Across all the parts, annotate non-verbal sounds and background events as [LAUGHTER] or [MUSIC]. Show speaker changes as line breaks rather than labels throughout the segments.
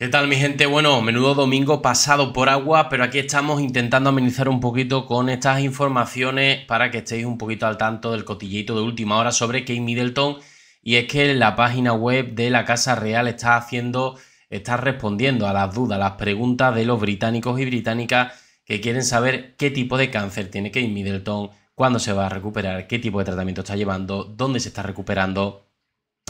¿Qué tal mi gente? Bueno, menudo domingo pasado por agua, pero aquí estamos intentando amenizar un poquito con estas informaciones para que estéis un poquito al tanto del cotillito de última hora sobre Kate Middleton. Y es que la página web de la Casa Real está haciendo, está respondiendo a las dudas, a las preguntas de los británicos y británicas que quieren saber qué tipo de cáncer tiene Kate Middleton, cuándo se va a recuperar, qué tipo de tratamiento está llevando, dónde se está recuperando,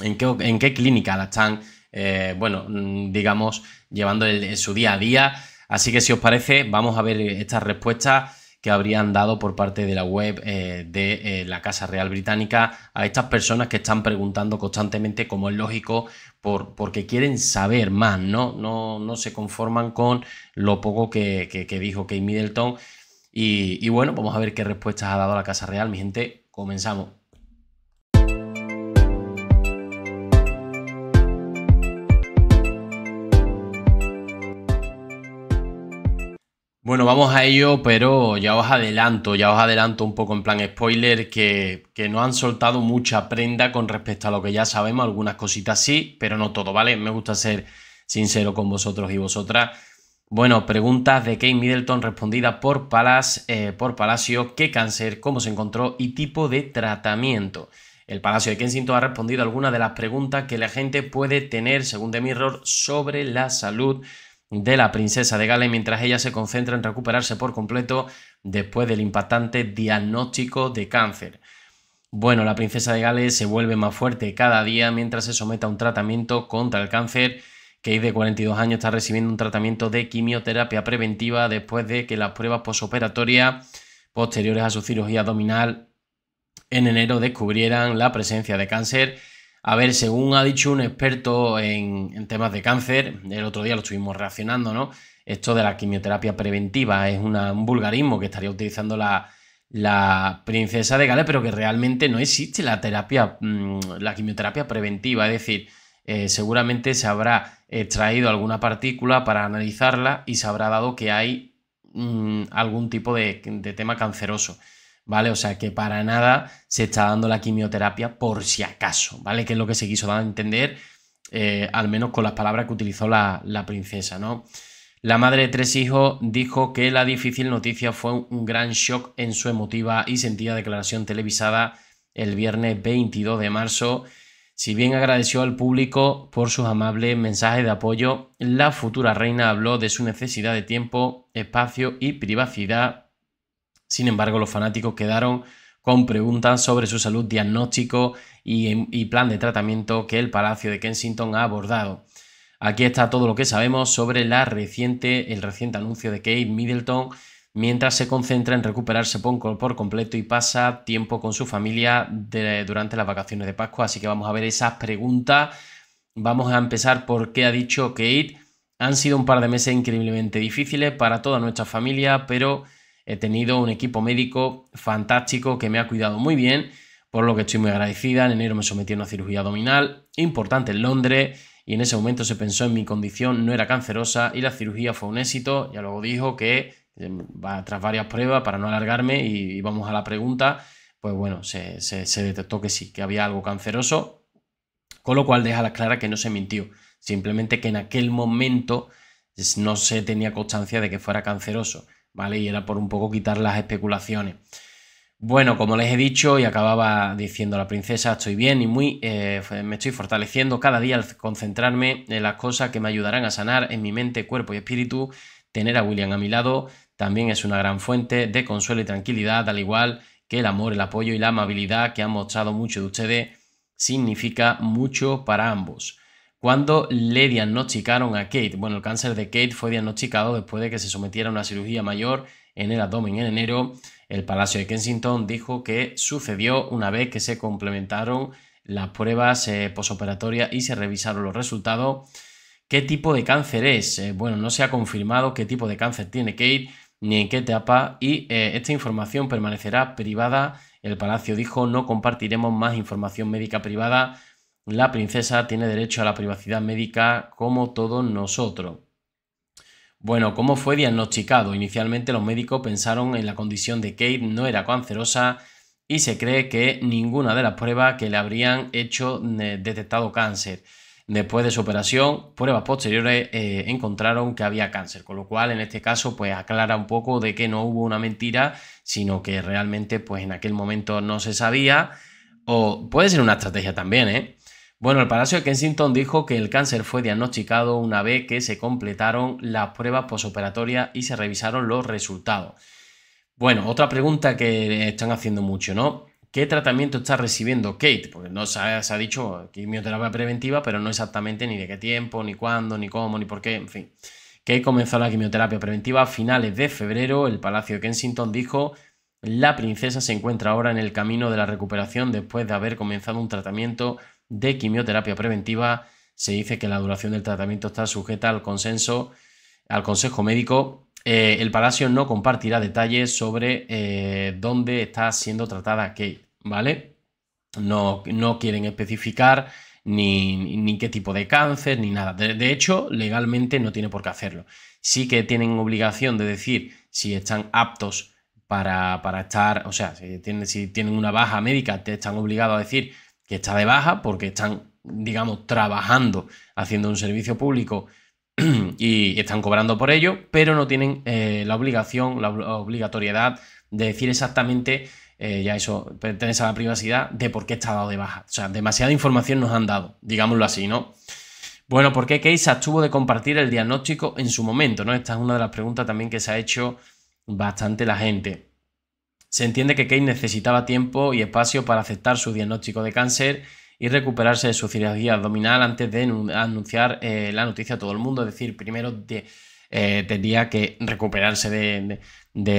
en qué, en qué clínica la están eh, bueno, mm, digamos, llevando su día a día. Así que si os parece, vamos a ver estas respuestas que habrían dado por parte de la web eh, de eh, la Casa Real Británica a estas personas que están preguntando constantemente, como es lógico, por, porque quieren saber más, ¿no? No, no se conforman con lo poco que, dijo Kate Middleton. Y, y bueno, vamos a ver qué respuestas ha dado la Casa Real. Mi gente, comenzamos. Bueno, vamos a ello, pero ya os adelanto, ya os adelanto un poco en plan spoiler que, que, no han soltado mucha prenda con respecto a lo que ya sabemos, algunas cositas sí, pero no todo, ¿vale? Me gusta ser sincero con vosotros y vosotras. Bueno, preguntas de Kate Middleton respondidas por, Palas, eh, por Palacio, qué cáncer, cómo se encontró y tipo de tratamiento. El Palacio de Kensington ha respondido algunas de las preguntas que la gente puede tener, según The Mirror, sobre la salud de la princesa de Gales mientras ella se concentra en recuperarse por completo después del impactante diagnóstico de cáncer. Bueno, la princesa de Gales se vuelve más fuerte cada día mientras se somete a un tratamiento contra el cáncer. es de 42 años está recibiendo un tratamiento de quimioterapia preventiva después de que las pruebas posoperatorias posteriores a su cirugía abdominal en enero descubrieran la presencia de cáncer a ver, según ha dicho un experto en, temas de cáncer, el otro día lo estuvimos reaccionando, ¿no? Esto de la quimioterapia preventiva es un vulgarismo que estaría utilizando la, princesa de Gales, pero que realmente no existe la terapia, mm, la quimioterapia preventiva. Es decir, eh, seguramente se habrá extraído alguna partícula para analizarla y se habrá dado que hay mm, algún tipo de tema canceroso. ¿vale? O sea que para nada se está dando la quimioterapia por si acaso, ¿vale? Que es lo que se quiso dar a entender, eh, al menos con las palabras que utilizó la, princesa, ¿no? La madre de tres hijos dijo que la difícil noticia fue un gran shock en su emotiva y sentida declaración televisada el viernes 22 de marzo. Si bien agradeció al público por sus amables mensajes de apoyo, la futura reina habló de su necesidad de tiempo, espacio y privacidad sin embargo, los fanáticos quedaron con preguntas sobre su salud, diagnóstico y, plan de tratamiento que el Palacio de Kensington ha abordado. Aquí está todo lo que sabemos sobre la reciente, el reciente anuncio de Kate Middleton mientras se concentra en recuperarse por completo y pasa tiempo con su familia durante las vacaciones de Pascua. Así que vamos a ver esas preguntas. Vamos a empezar por qué ha dicho Kate. Han sido un par de meses increíblemente difíciles para toda nuestra familia, pero He tenido un equipo médico fantástico que me ha cuidado muy bien, por lo que estoy muy agradecida. En enero me sometí a una cirugía abdominal importante en Londres y en ese momento se pensó en mi condición, no era cancerosa y la cirugía fue un éxito. Ya luego dijo que, eh, tras varias pruebas, para no alargarme y, vamos a la pregunta, pues bueno, se, detectó que sí, que había algo canceroso, con lo cual deja la clara que no se mintió, simplemente que en aquel momento pues, no se tenía constancia de que fuera canceroso. Y era por un poco quitar las especulaciones. Bueno, como les he dicho y acababa diciendo la princesa, estoy bien y muy, eh, me estoy fortaleciendo cada día al concentrarme en las cosas que me ayudarán a sanar en mi mente, cuerpo y espíritu. Tener a William a mi lado también es una gran fuente de consuelo y tranquilidad, al igual que el amor, el apoyo y la amabilidad que han mostrado muchos de ustedes significa mucho para ambos cuando le diagnosticaron a Kate. Bueno, el cáncer de Kate fue diagnosticado después de que se sometiera a una cirugía mayor en el abdomen en enero. El Palacio de Kensington dijo que sucedió una vez que se complementaron las pruebas eh, posoperatorias y se revisaron los resultados. ¿Qué tipo de cáncer es? Eh, bueno, no se ha confirmado qué tipo de cáncer tiene Kate ni en qué etapa y eh, esta información permanecerá privada. El Palacio dijo no compartiremos más información médica privada la princesa tiene derecho a la privacidad médica como todos nosotros. Bueno, ¿cómo fue diagnosticado? Inicialmente los médicos pensaron en la condición de Kate no era cancerosa y se cree que ninguna de las pruebas que le habrían hecho eh, detectado cáncer. Después de su operación, pruebas posteriores eh, encontraron que había cáncer, con lo cual en este caso pues aclara un poco de que no hubo una mentira, sino que realmente pues en aquel momento no se sabía o puede ser una estrategia también, ¿eh? Bueno, el Palacio de Kensington dijo que el cáncer fue diagnosticado una vez que se completaron las pruebas posoperatorias y se revisaron los resultados. Bueno, otra pregunta que están haciendo mucho, ¿no? ¿Qué tratamiento está recibiendo Kate? Porque no se ha, dicho quimioterapia preventiva, pero no exactamente ni de qué tiempo, ni cuándo, ni cómo, ni por qué, en fin. Kate comenzó la quimioterapia preventiva a finales de febrero. El Palacio de Kensington dijo la princesa se encuentra ahora en el camino de la recuperación después de haber comenzado un tratamiento de quimioterapia preventiva, se dice que la duración del tratamiento está sujeta al consenso, al consejo médico. Eh, el Palacio no compartirá detalles sobre eh, dónde está siendo tratada Kate, ¿vale? No, no quieren especificar ni, ni, qué tipo de cáncer, ni nada. De, hecho, legalmente no tiene por qué hacerlo. Sí que tienen obligación de decir si están aptos para, estar, o sea, si tienen, si tienen una baja médica, te están obligados a decir que está de baja porque están, digamos, trabajando haciendo un servicio público [CLEARS THROAT] y están cobrando por ello, pero no tienen eh, la obligación, la obligatoriedad de decir exactamente, eh, ya eso pertenece a la privacidad, de por qué está dado de baja. O sea, demasiada información nos han dado, digámoslo así, ¿no? Bueno, ¿por qué tuvo de compartir el diagnóstico en su momento? ¿no? Esta es una de las preguntas también que se ha hecho bastante la gente. Se entiende que Kate necesitaba tiempo y espacio para aceptar su diagnóstico de cáncer y recuperarse de su cirugía abdominal antes de anunciar eh, la noticia a todo el mundo. Es decir, primero eh, tendría que recuperarse de,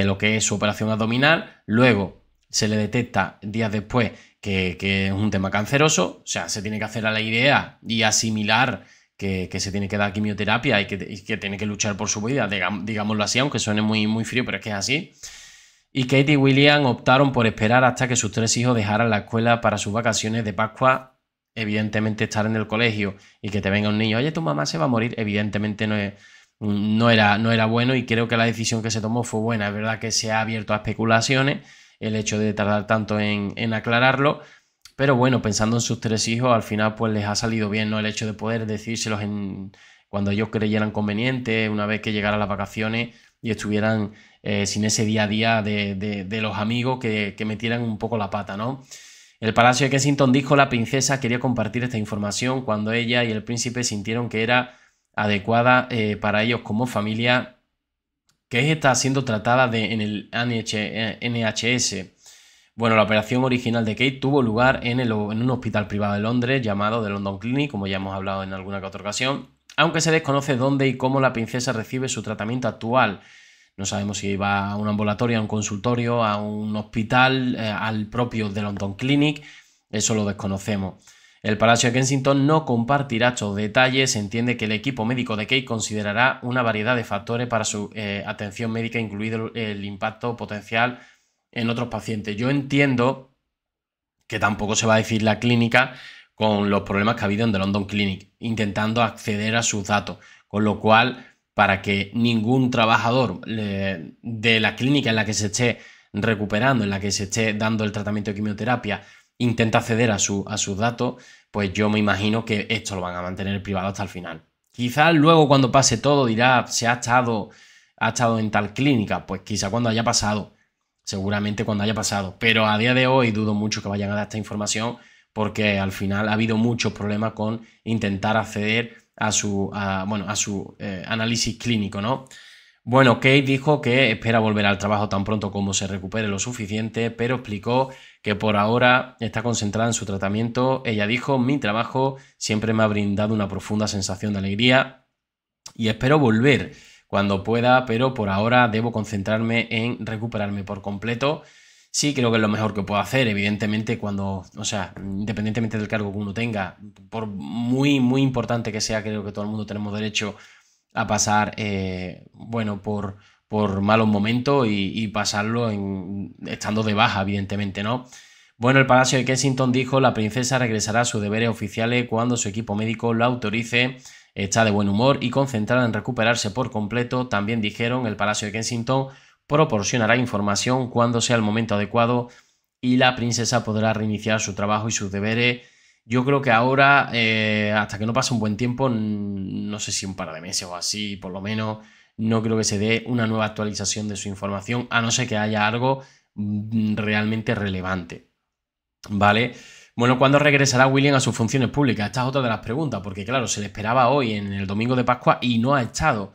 lo que es su operación abdominal, luego se le detecta días después que, es un tema canceroso, o sea, se tiene que hacer a la idea y asimilar que, se tiene que dar quimioterapia y que, tiene que luchar por su vida, digámoslo así, aunque suene muy, muy frío, pero es que es así y Katie y William optaron por esperar hasta que sus tres hijos dejaran la escuela para sus vacaciones de Pascua. Evidentemente estar en el colegio y que te venga un niño, oye, tu mamá se va a morir, evidentemente no, era, bueno y creo que la decisión que se tomó fue buena. Es verdad que se ha abierto a especulaciones el hecho de tardar tanto en, aclararlo, pero bueno, pensando en sus tres hijos, al final pues les ha salido bien, ¿no? El hecho de poder decírselos en, cuando ellos creyeran conveniente, una vez que llegaran las vacaciones y estuvieran eh, sin ese día a día de, los amigos que, metieran un poco la pata, ¿no? El Palacio de Kensington dijo la princesa quería compartir esta información cuando ella y el príncipe sintieron que era adecuada eh, para ellos como familia, que está siendo tratada en el NHS. Eh, bueno, la operación original de Kate tuvo lugar en, en un hospital privado de Londres llamado The London Clinic, como ya hemos hablado en alguna que otra ocasión, aunque se desconoce dónde y cómo la princesa recibe su tratamiento actual. No sabemos si va a un ambulatorio, a un consultorio, a un hospital, eh, al propio de London Clinic, eso lo desconocemos. El Palacio de Kensington no compartirá estos detalles, Se entiende que el equipo médico de Kate considerará una variedad de factores para su eh, atención médica, incluido el impacto potencial en otros pacientes. Yo entiendo que tampoco se va a decir la clínica, con los problemas que ha habido en The London Clinic, intentando acceder a sus datos, con lo cual, para que ningún trabajador de la clínica en la que se esté recuperando, en la que se esté dando el tratamiento de quimioterapia, intenta acceder a, su, a sus datos, pues yo me imagino que esto lo van a mantener privado hasta el final. Quizás luego cuando pase todo dirá, se ha estado, ha estado en tal clínica, pues quizá cuando haya pasado, seguramente cuando haya pasado, pero a día de hoy dudo mucho que vayan a dar esta información porque al final ha habido muchos problemas con intentar acceder a su, su eh, análisis clínico, ¿no? Bueno, Kate dijo que espera volver al trabajo tan pronto como se recupere lo suficiente, pero explicó que por ahora está concentrada en su tratamiento. Ella dijo, mi trabajo siempre me ha brindado una profunda sensación de alegría y espero volver cuando pueda, pero por ahora debo concentrarme en recuperarme por completo. Sí, creo que es lo mejor que puedo hacer, evidentemente, cuando, o sea, independientemente del cargo que uno tenga, por muy, muy importante que sea, creo que todo el mundo tenemos derecho a pasar, eh, bueno, por, por malos momentos y, pasarlo en, estando de baja, evidentemente, ¿no? Bueno, el Palacio de Kensington dijo la princesa regresará a sus deberes oficiales cuando su equipo médico la autorice. Está de buen humor y concentrada en recuperarse por completo. También dijeron el Palacio de Kensington proporcionará información cuando sea el momento adecuado y la princesa podrá reiniciar su trabajo y sus deberes. Yo creo que ahora, eh, hasta que no pase un buen tiempo, no sé si un par de meses o así, por lo menos, no creo que se dé una nueva actualización de su información, a no ser que haya algo mm, realmente relevante. ¿Vale? Bueno, ¿cuándo regresará William a sus funciones públicas? Esta es otra de las preguntas, porque claro, se le esperaba hoy en el domingo de Pascua y no ha estado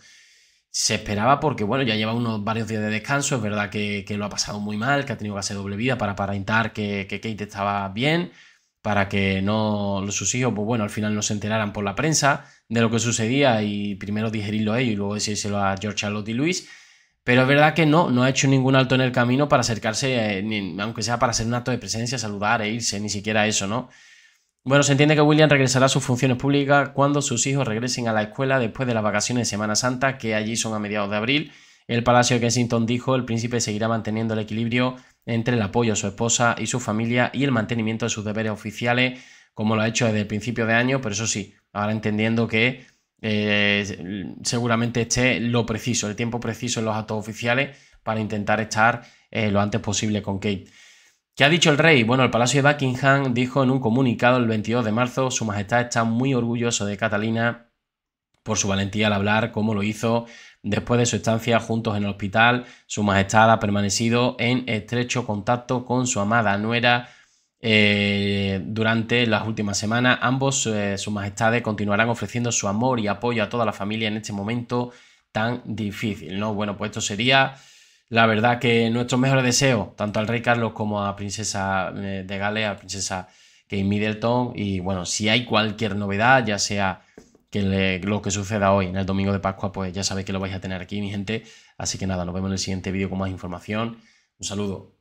se esperaba porque, bueno, ya lleva unos varios días de descanso, es verdad que, lo ha pasado muy mal, que ha tenido que hacer doble vida para aparentar que, que Kate estaba bien, para que no sus hijos, pues bueno, al final no se enteraran por la prensa de lo que sucedía y primero digerirlo a ellos y luego decírselo a George Charlotte y Luis. Pero es verdad que no, no ha hecho ningún alto en el camino para acercarse, eh, aunque sea para hacer un acto de presencia, saludar e irse, ni siquiera eso, ¿no? Bueno, se entiende que William regresará a sus funciones públicas cuando sus hijos regresen a la escuela después de las vacaciones de Semana Santa, que allí son a mediados de abril. El Palacio de Kensington dijo el príncipe seguirá manteniendo el equilibrio entre el apoyo a su esposa y su familia y el mantenimiento de sus deberes oficiales, como lo ha hecho desde el principio de año, pero eso sí, ahora entendiendo que eh, seguramente esté lo preciso, el tiempo preciso en los actos oficiales para intentar estar eh, lo antes posible con Kate. ¿Qué ha dicho el rey? Bueno, el Palacio de Buckingham dijo en un comunicado el 22 de marzo, Su Majestad está muy orgulloso de Catalina por su valentía al hablar, como lo hizo después de su estancia juntos en el hospital. Su Majestad ha permanecido en estrecho contacto con su amada nuera eh, durante las últimas semanas. Ambos, su eh, sus majestades, continuarán ofreciendo su amor y apoyo a toda la familia en este momento tan difícil, ¿no? Bueno, pues esto sería la verdad que nuestro mejores deseo, tanto al rey Carlos como a princesa eh, de Gales, a princesa Kate Middleton. Y bueno, si hay cualquier novedad, ya sea que lo que suceda hoy en el domingo de Pascua, pues ya sabéis que lo vais a tener aquí, mi gente. Así que nada, nos vemos en el siguiente vídeo con más información. Un saludo.